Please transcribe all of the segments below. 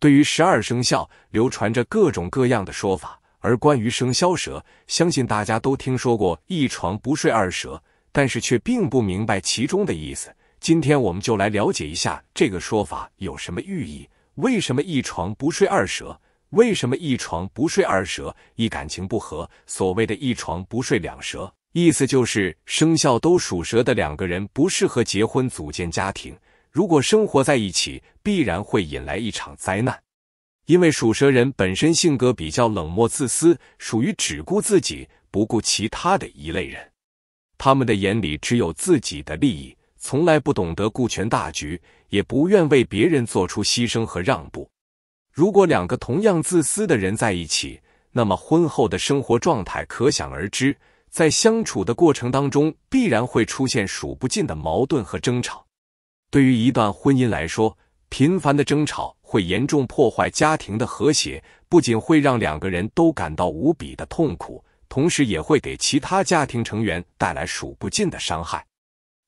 对于十二生肖，流传着各种各样的说法，而关于生肖蛇，相信大家都听说过“一床不睡二蛇”，但是却并不明白其中的意思。今天我们就来了解一下这个说法有什么寓意，为什么一床不睡二蛇？为什么一床不睡二蛇？一感情不和。所谓的一床不睡两蛇，意思就是生肖都属蛇的两个人不适合结婚组建家庭。如果生活在一起，必然会引来一场灾难，因为属蛇人本身性格比较冷漠、自私，属于只顾自己不顾其他的一类人。他们的眼里只有自己的利益，从来不懂得顾全大局，也不愿为别人做出牺牲和让步。如果两个同样自私的人在一起，那么婚后的生活状态可想而知，在相处的过程当中，必然会出现数不尽的矛盾和争吵。对于一段婚姻来说，频繁的争吵会严重破坏家庭的和谐，不仅会让两个人都感到无比的痛苦，同时也会给其他家庭成员带来数不尽的伤害。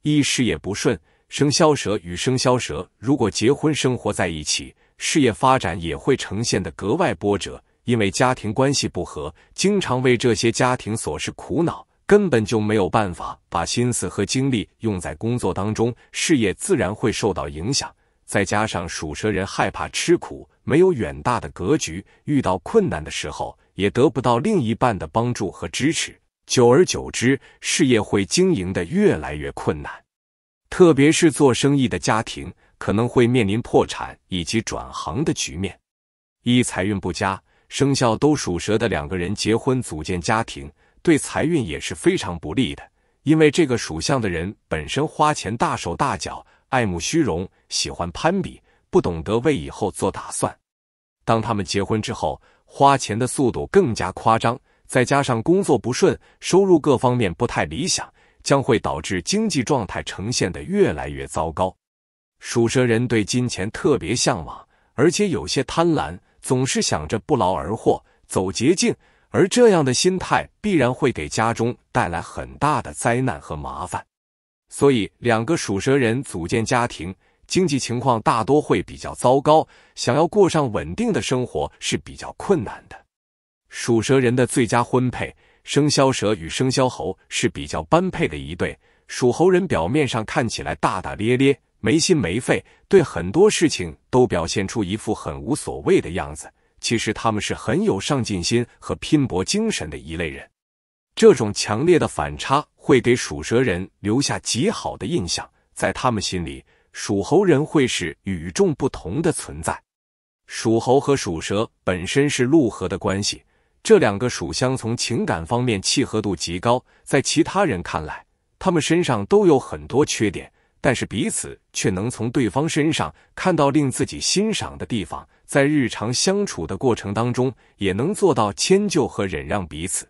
一事业不顺，生肖蛇与生肖蛇如果结婚生活在一起，事业发展也会呈现的格外波折，因为家庭关系不和，经常为这些家庭琐事苦恼。根本就没有办法把心思和精力用在工作当中，事业自然会受到影响。再加上属蛇人害怕吃苦，没有远大的格局，遇到困难的时候也得不到另一半的帮助和支持，久而久之，事业会经营的越来越困难。特别是做生意的家庭，可能会面临破产以及转行的局面。一财运不佳，生肖都属蛇的两个人结婚组建家庭。对财运也是非常不利的，因为这个属相的人本身花钱大手大脚，爱慕虚荣，喜欢攀比，不懂得为以后做打算。当他们结婚之后，花钱的速度更加夸张，再加上工作不顺，收入各方面不太理想，将会导致经济状态呈现的越来越糟糕。属蛇人对金钱特别向往，而且有些贪婪，总是想着不劳而获，走捷径。而这样的心态必然会给家中带来很大的灾难和麻烦，所以两个属蛇人组建家庭，经济情况大多会比较糟糕，想要过上稳定的生活是比较困难的。属蛇人的最佳婚配，生肖蛇与生肖猴是比较般配的一对。属猴人表面上看起来大大咧咧、没心没肺，对很多事情都表现出一副很无所谓的样子。其实他们是很有上进心和拼搏精神的一类人，这种强烈的反差会给属蛇人留下极好的印象，在他们心里，属猴人会是与众不同的存在。属猴和属蛇本身是陆合的关系，这两个属相从情感方面契合度极高，在其他人看来，他们身上都有很多缺点。但是彼此却能从对方身上看到令自己欣赏的地方，在日常相处的过程当中，也能做到迁就和忍让彼此。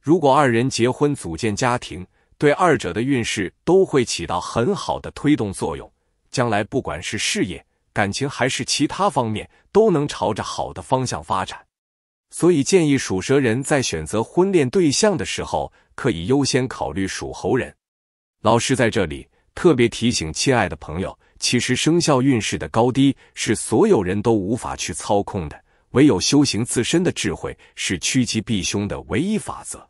如果二人结婚组建家庭，对二者的运势都会起到很好的推动作用。将来不管是事业、感情还是其他方面，都能朝着好的方向发展。所以建议属蛇人在选择婚恋对象的时候，可以优先考虑属猴人。老师在这里。特别提醒，亲爱的朋友，其实生肖运势的高低是所有人都无法去操控的，唯有修行自身的智慧是趋吉避凶的唯一法则。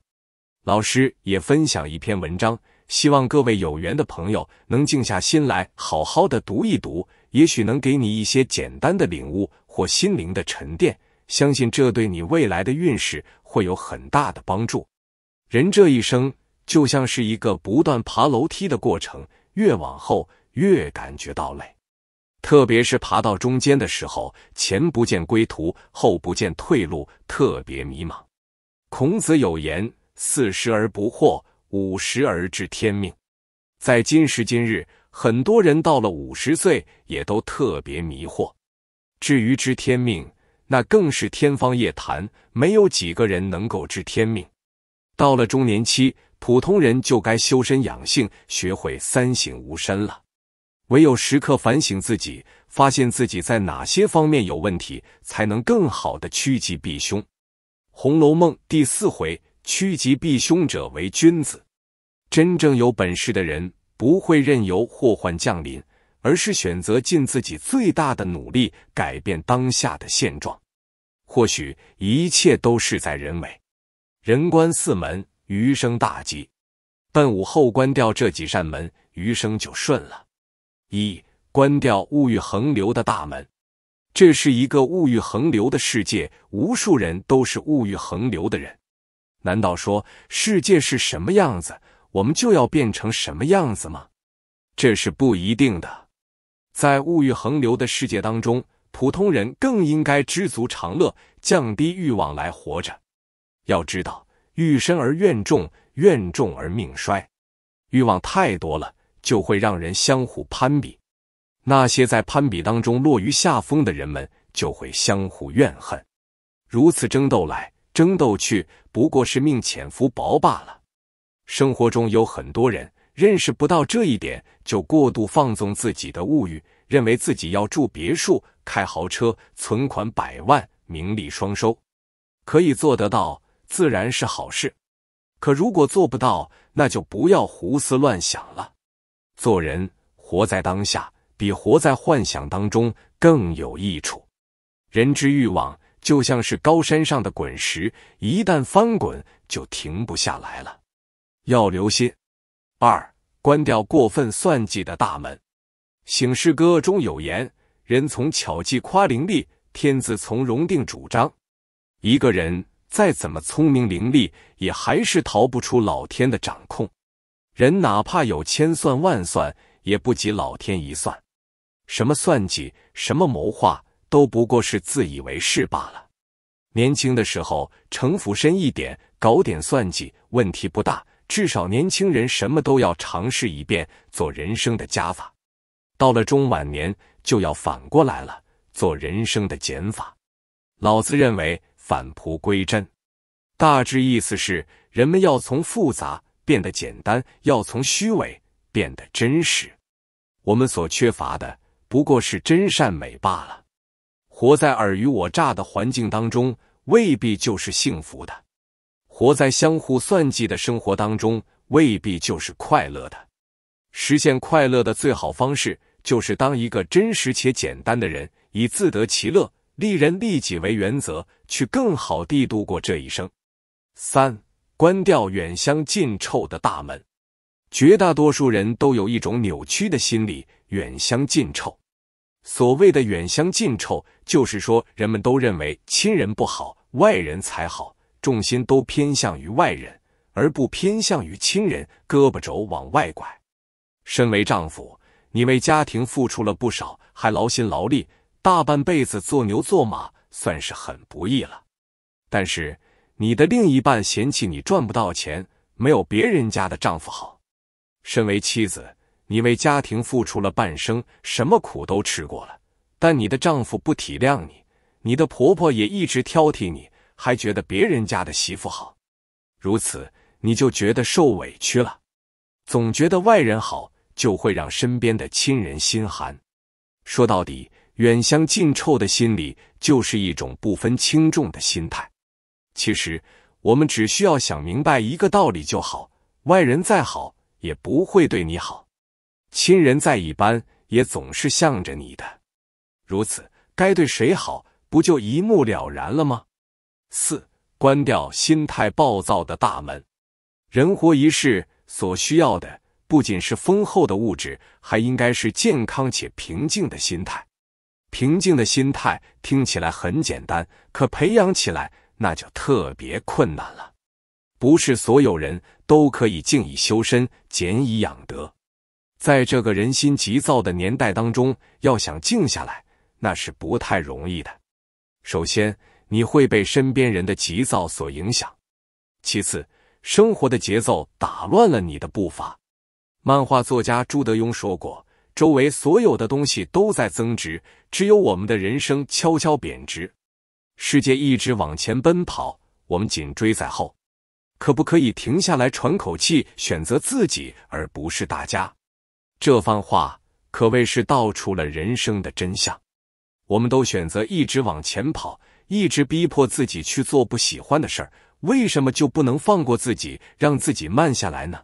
老师也分享一篇文章，希望各位有缘的朋友能静下心来，好好的读一读，也许能给你一些简单的领悟或心灵的沉淀。相信这对你未来的运势会有很大的帮助。人这一生就像是一个不断爬楼梯的过程。越往后越感觉到累，特别是爬到中间的时候，前不见归途，后不见退路，特别迷茫。孔子有言：“四十而不惑，五十而知天命。”在今时今日，很多人到了五十岁，也都特别迷惑。至于知天命，那更是天方夜谭，没有几个人能够知天命。到了中年期。普通人就该修身养性，学会三省吾身了。唯有时刻反省自己，发现自己在哪些方面有问题，才能更好的趋吉避凶。《红楼梦》第四回，趋吉避凶者为君子。真正有本事的人，不会任由祸患降临，而是选择尽自己最大的努力改变当下的现状。或许一切都事在人为，人关四门。余生大吉，奔五后关掉这几扇门，余生就顺了。一，关掉物欲横流的大门。这是一个物欲横流的世界，无数人都是物欲横流的人。难道说世界是什么样子，我们就要变成什么样子吗？这是不一定的。在物欲横流的世界当中，普通人更应该知足常乐，降低欲望来活着。要知道。欲深而怨重，怨重而命衰。欲望太多了，就会让人相互攀比。那些在攀比当中落于下风的人们，就会相互怨恨。如此争斗来，争斗去，不过是命浅福薄罢了。生活中有很多人认识不到这一点，就过度放纵自己的物欲，认为自己要住别墅、开豪车、存款百万、名利双收，可以做得到。自然是好事，可如果做不到，那就不要胡思乱想了。做人活在当下，比活在幻想当中更有益处。人之欲望就像是高山上的滚石，一旦翻滚就停不下来了，要留心。二，关掉过分算计的大门。醒世歌中有言：“人从巧计夸灵力，天子从容定主张。”一个人。再怎么聪明伶俐，也还是逃不出老天的掌控。人哪怕有千算万算，也不及老天一算。什么算计，什么谋划，都不过是自以为是罢了。年轻的时候，城府深一点，搞点算计，问题不大。至少年轻人什么都要尝试一遍，做人生的加法。到了中晚年，就要反过来了，做人生的减法。老子认为。返璞归真，大致意思是人们要从复杂变得简单，要从虚伪变得真实。我们所缺乏的不过是真善美罢了。活在尔虞我诈的环境当中，未必就是幸福的；活在相互算计的生活当中，未必就是快乐的。实现快乐的最好方式，就是当一个真实且简单的人，以自得其乐。利人利己为原则，去更好地度过这一生。三，关掉远香近臭的大门。绝大多数人都有一种扭曲的心理，远香近臭。所谓的远香近臭，就是说人们都认为亲人不好，外人才好，重心都偏向于外人，而不偏向于亲人，胳膊肘往外拐。身为丈夫，你为家庭付出了不少，还劳心劳力。大半辈子做牛做马，算是很不易了。但是你的另一半嫌弃你赚不到钱，没有别人家的丈夫好。身为妻子，你为家庭付出了半生，什么苦都吃过了。但你的丈夫不体谅你，你的婆婆也一直挑剔你，还觉得别人家的媳妇好。如此，你就觉得受委屈了，总觉得外人好，就会让身边的亲人心寒。说到底。远香近臭的心理就是一种不分轻重的心态。其实，我们只需要想明白一个道理就好：外人再好也不会对你好，亲人再一般也总是向着你的。如此，该对谁好，不就一目了然了吗？四、关掉心态暴躁的大门。人活一世，所需要的不仅是丰厚的物质，还应该是健康且平静的心态。平静的心态听起来很简单，可培养起来那就特别困难了。不是所有人都可以静以修身，俭以养德。在这个人心急躁的年代当中，要想静下来，那是不太容易的。首先，你会被身边人的急躁所影响；其次，生活的节奏打乱了你的步伐。漫画作家朱德庸说过。周围所有的东西都在增值，只有我们的人生悄悄贬值。世界一直往前奔跑，我们紧追在后，可不可以停下来喘口气，选择自己而不是大家？这番话可谓是道出了人生的真相。我们都选择一直往前跑，一直逼迫自己去做不喜欢的事儿，为什么就不能放过自己，让自己慢下来呢？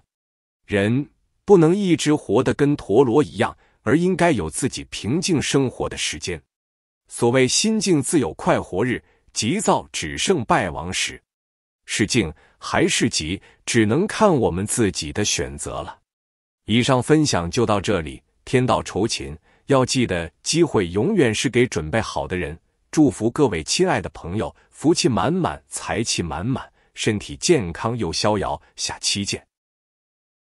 人。不能一直活得跟陀螺一样，而应该有自己平静生活的时间。所谓心静自有快活日，急躁只剩败亡时。是静还是急，只能看我们自己的选择了。以上分享就到这里。天道酬勤，要记得机会永远是给准备好的人。祝福各位亲爱的朋友，福气满满，财气满满，身体健康又逍遥。下期见。